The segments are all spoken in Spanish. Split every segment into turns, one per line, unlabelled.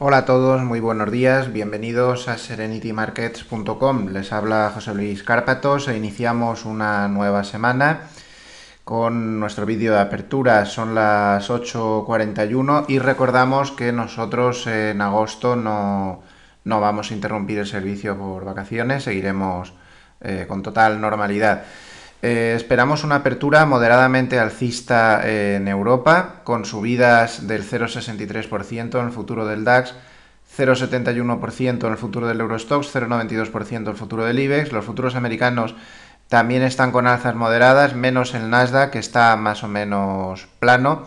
Hola a todos, muy buenos días, bienvenidos a serenitymarkets.com. Les habla José Luis Cárpatos e iniciamos una nueva semana con nuestro vídeo de apertura. Son las 8.41 y recordamos que nosotros en agosto no, vamos a interrumpir el servicio por vacaciones, seguiremos eh, con total normalidad. Eh, esperamos una apertura moderadamente alcista eh, en Europa, con subidas del 0,63% en el futuro del DAX, 0,71% en el futuro del Eurostox, 0,92% en el futuro del IBEX. Los futuros americanos también están con alzas moderadas, menos el Nasdaq, que está más o menos plano,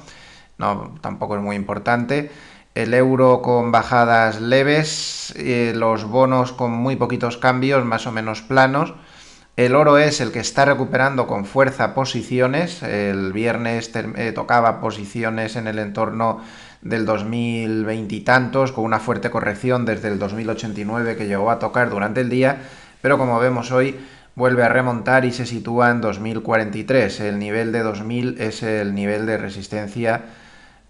no, tampoco es muy importante. El euro con bajadas leves, eh, los bonos con muy poquitos cambios, más o menos planos el oro es el que está recuperando con fuerza posiciones. El viernes eh, tocaba posiciones en el entorno del 2020 y tantos, con una fuerte corrección desde el 2089 que llegó a tocar durante el día, pero como vemos hoy vuelve a remontar y se sitúa en 2043. El nivel de 2000 es el nivel de resistencia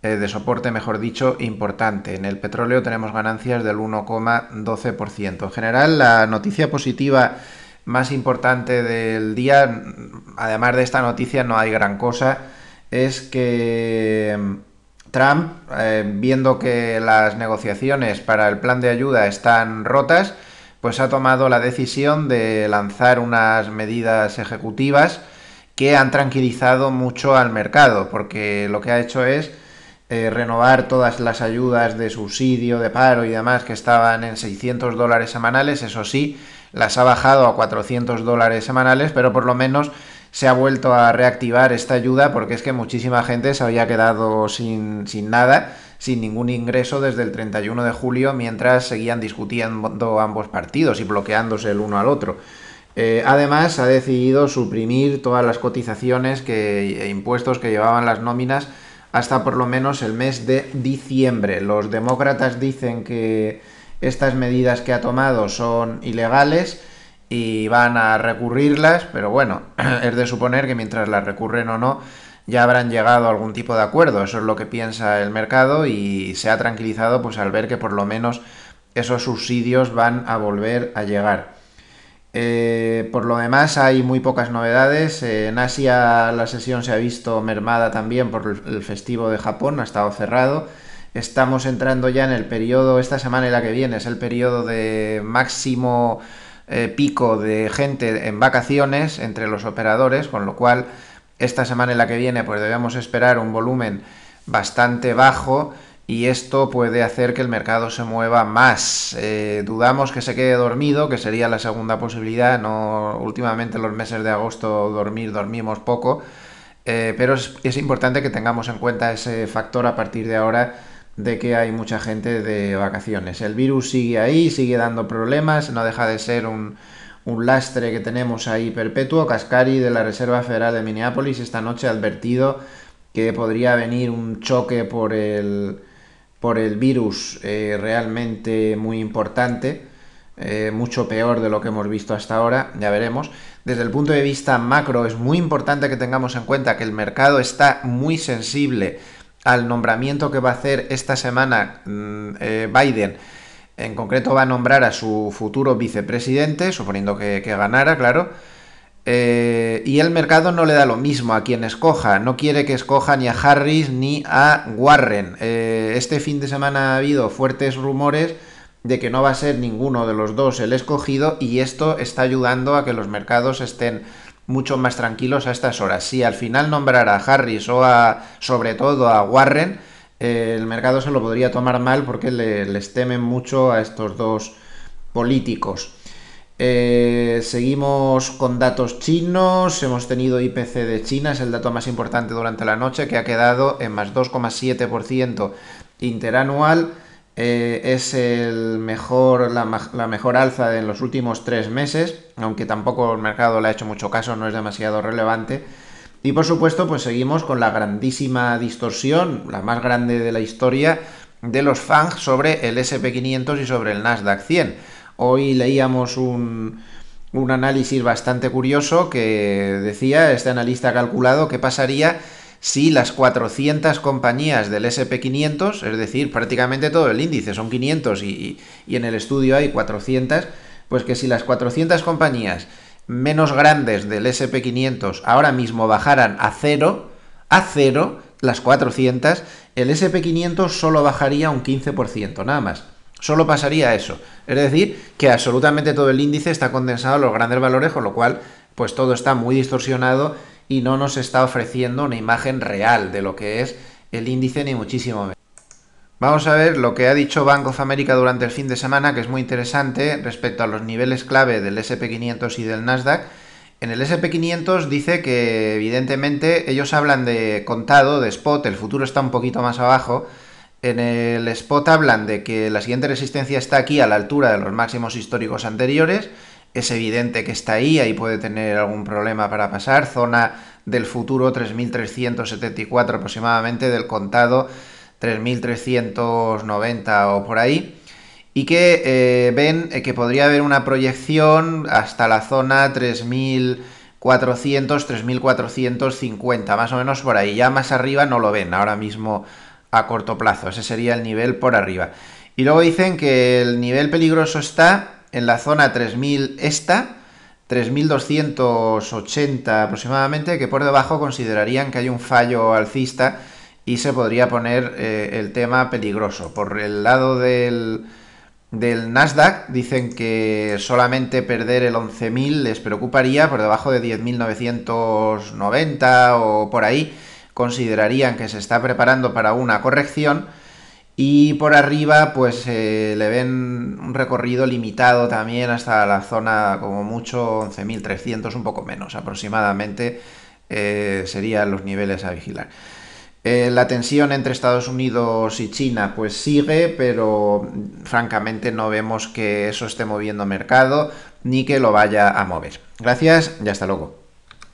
eh, de soporte, mejor dicho, importante. En el petróleo tenemos ganancias del 1,12%. En general, la noticia positiva más importante del día, además de esta noticia no hay gran cosa, es que mm, Trump, eh, viendo que las negociaciones para el plan de ayuda están rotas, pues ha tomado la decisión de lanzar unas medidas ejecutivas que han tranquilizado mucho al mercado, porque lo que ha hecho es eh, renovar todas las ayudas de subsidio, de paro y demás que estaban en 600 dólares semanales, eso sí, las ha bajado a 400 dólares semanales, pero por lo menos se ha vuelto a reactivar esta ayuda porque es que muchísima gente se había quedado sin, nada, sin ningún ingreso desde el 31 de julio mientras seguían discutiendo ambos partidos y bloqueándose el uno al otro. Eh, además, ha decidido suprimir todas las cotizaciones que, e impuestos que llevaban las nóminas hasta por lo menos el mes de diciembre. Los demócratas dicen que estas medidas que ha tomado son ilegales y van a recurrirlas, pero bueno, es de suponer que mientras las recurren o no, ya habrán llegado a algún tipo de acuerdo. Eso es lo que piensa el mercado y se ha tranquilizado pues al ver que por lo menos esos subsidios van a volver a llegar. Eh, por lo demás hay muy pocas novedades. en Asia la sesión se ha visto mermada también por el festivo de Japón, ha estado cerrado. Estamos entrando ya en el periodo, esta semana y la que viene, es el periodo de máximo eh, pico de gente en vacaciones entre los operadores, con lo cual esta semana y la que viene pues debemos esperar un volumen bastante bajo y esto puede hacer que el mercado se mueva más. Eh, dudamos que se quede dormido, que sería la segunda posibilidad. No, últimamente los meses de agosto dormir, dormimos poco. Eh, pero es importante que tengamos en cuenta ese factor a partir de ahora de que hay mucha gente de vacaciones. El virus sigue ahí, sigue dando problemas, no deja de ser un, lastre que tenemos ahí perpetuo. Cascari de la Reserva Federal de Minneapolis esta noche ha advertido que podría venir un choque por el, por el virus eh, realmente muy importante, eh, mucho peor de lo que hemos visto hasta ahora, ya veremos. Desde el punto de vista macro es muy importante que tengamos en cuenta que el mercado está muy sensible al nombramiento que va a hacer esta semana mm, eh, Biden. En concreto va a nombrar a su futuro vicepresidente, suponiendo que, ganara, claro. Eh, y el mercado no le da lo mismo a quien escoja. No quiere que escoja ni a Harris ni a Warren. Eh, este fin de semana ha habido fuertes rumores de que no va a ser ninguno de los dos el escogido y esto está ayudando a que los mercados estén mucho más tranquilos a estas horas. Si al final nombrara a Harris o a, sobre todo a Warren, eh, el mercado se lo podría tomar mal porque les temen mucho a estos dos políticos. Eh, seguimos con datos chinos, hemos tenido IPC de China, es el dato más importante durante la noche, que ha quedado en más 2,7% interanual. Eh, es el mejor, la, mejor alza en los últimos tres meses, aunque tampoco el mercado le ha hecho mucho caso, no es demasiado relevante. Y por supuesto, pues seguimos con la grandísima distorsión, la más grande de la historia, de los FANG sobre el SP500 y sobre el Nasdaq 100. Hoy leíamos un, un análisis bastante curioso que decía, este analista ha calculado qué pasaría si las 400 compañías del SP500, es decir, prácticamente todo el índice, son 500 y, en el estudio hay 400, pues que si las 400 compañías menos grandes del SP500 ahora mismo bajaran a cero, a cero, las 400, el SP500 solo bajaría un 15%, nada más. Solo pasaría eso. Es decir, que absolutamente todo el índice está condensado a los grandes valores, con lo cual, pues todo está muy distorsionado y no nos está ofreciendo una imagen real de lo que es el índice ni muchísimo menos. Vamos a ver lo que ha dicho Bank of America durante el fin de semana, que es muy interesante respecto a los niveles clave del SP500 y del Nasdaq. En el SP500 dice que evidentemente ellos hablan de contado, de spot, el futuro está un poquito más abajo. En el spot hablan de que la siguiente resistencia está aquí a la altura de los máximos históricos anteriores es evidente que está ahí, ahí puede tener algún problema para pasar. Zona del futuro 3.374 aproximadamente, del contado 3.390 o por ahí. Y que eh, ven eh, que podría haber una proyección hasta la zona 3.400, 3.450, más o menos por ahí. Ya más arriba no lo ven ahora mismo a corto plazo. Ese sería el nivel por arriba. Y luego dicen que el nivel peligroso está en la zona 3000 esta, 3280 aproximadamente, que por debajo considerarían que hay un fallo alcista y se podría poner eh, el tema peligroso. Por el lado del, del Nasdaq dicen que solamente perder el 11.000 les preocuparía, por debajo de 10.990 o por ahí considerarían que se está preparando para una corrección y por arriba, pues eh, le ven un recorrido limitado también hasta la zona, como mucho, 11.300, un poco menos aproximadamente, eh, serían los niveles a vigilar. Eh, la tensión entre Estados Unidos y China pues sigue, pero mm, francamente no vemos que eso esté moviendo mercado ni que lo vaya a mover. Gracias y hasta luego.